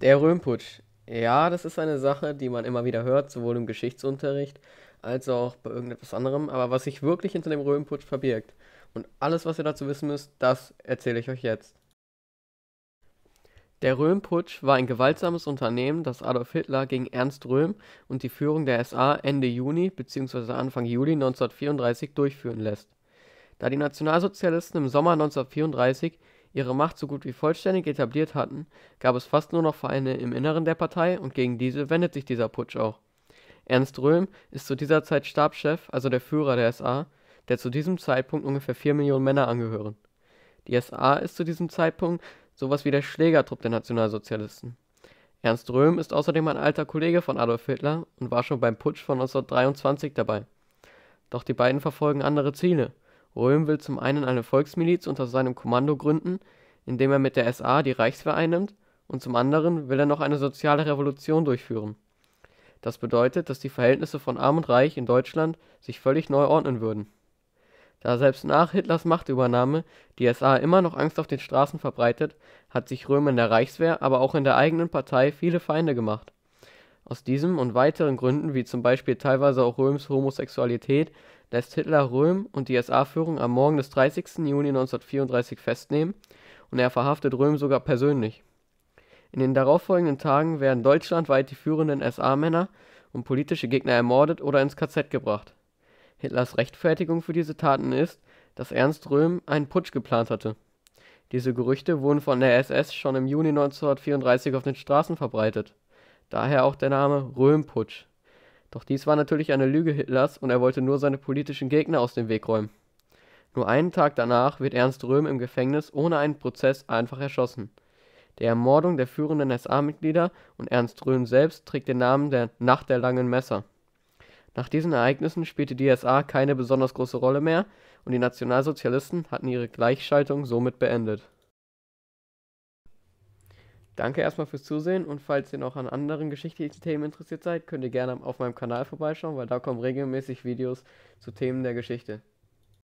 Der Röhmputsch. Ja, das ist eine Sache, die man immer wieder hört, sowohl im Geschichtsunterricht als auch bei irgendetwas anderem. Aber was sich wirklich hinter dem Röhmputsch verbirgt und alles, was ihr dazu wissen müsst, das erzähle ich euch jetzt. Der Röhmputsch war ein gewaltsames Unternehmen, das Adolf Hitler gegen Ernst Röhm und die Führung der SA Ende Juni bzw. Anfang Juli 1934 durchführen lässt. Da die Nationalsozialisten im Sommer 1934 ihre Macht so gut wie vollständig etabliert hatten, gab es fast nur noch Vereine im Inneren der Partei und gegen diese wendet sich dieser Putsch auch. Ernst Röhm ist zu dieser Zeit Stabschef, also der Führer der SA, der zu diesem Zeitpunkt ungefähr 4 Millionen Männer angehören. Die SA ist zu diesem Zeitpunkt sowas wie der Schlägertrupp der Nationalsozialisten. Ernst Röhm ist außerdem ein alter Kollege von Adolf Hitler und war schon beim Putsch von 1923 dabei. Doch die beiden verfolgen andere Ziele. Röhm will zum einen eine Volksmiliz unter seinem Kommando gründen, indem er mit der SA die Reichswehr einnimmt, und zum anderen will er noch eine soziale Revolution durchführen. Das bedeutet, dass die Verhältnisse von Arm und Reich in Deutschland sich völlig neu ordnen würden. Da selbst nach Hitlers Machtübernahme die SA immer noch Angst auf den Straßen verbreitet, hat sich Röhm in der Reichswehr, aber auch in der eigenen Partei viele Feinde gemacht aus diesem und weiteren Gründen, wie zum Beispiel teilweise auch Röhms Homosexualität, lässt Hitler Röhm und die SA-Führung am Morgen des 30. Juni 1934 festnehmen und er verhaftet Röhm sogar persönlich. In den darauffolgenden Tagen werden deutschlandweit die führenden SA-Männer und politische Gegner ermordet oder ins KZ gebracht. Hitlers Rechtfertigung für diese Taten ist, dass Ernst Röhm einen Putsch geplant hatte. Diese Gerüchte wurden von der SS schon im Juni 1934 auf den Straßen verbreitet Daher auch der Name Röhmputsch. Doch dies war natürlich eine Lüge Hitlers und er wollte nur seine politischen Gegner aus dem Weg räumen. Nur einen Tag danach wird Ernst Röhm im Gefängnis ohne einen Prozess einfach erschossen. Die Ermordung der führenden SA-Mitglieder und Ernst Röhm selbst trägt den Namen der Nacht der langen Messer. Nach diesen Ereignissen spielte die SA keine besonders große Rolle mehr und die Nationalsozialisten hatten ihre Gleichschaltung somit beendet Danke erstmal fürs Zusehen und falls ihr noch an anderen geschichtlichen Themen interessiert seid, könnt ihr gerne auf meinem Kanal vorbeischauen, weil da kommen regelmäßig Videos zu Themen der Geschichte.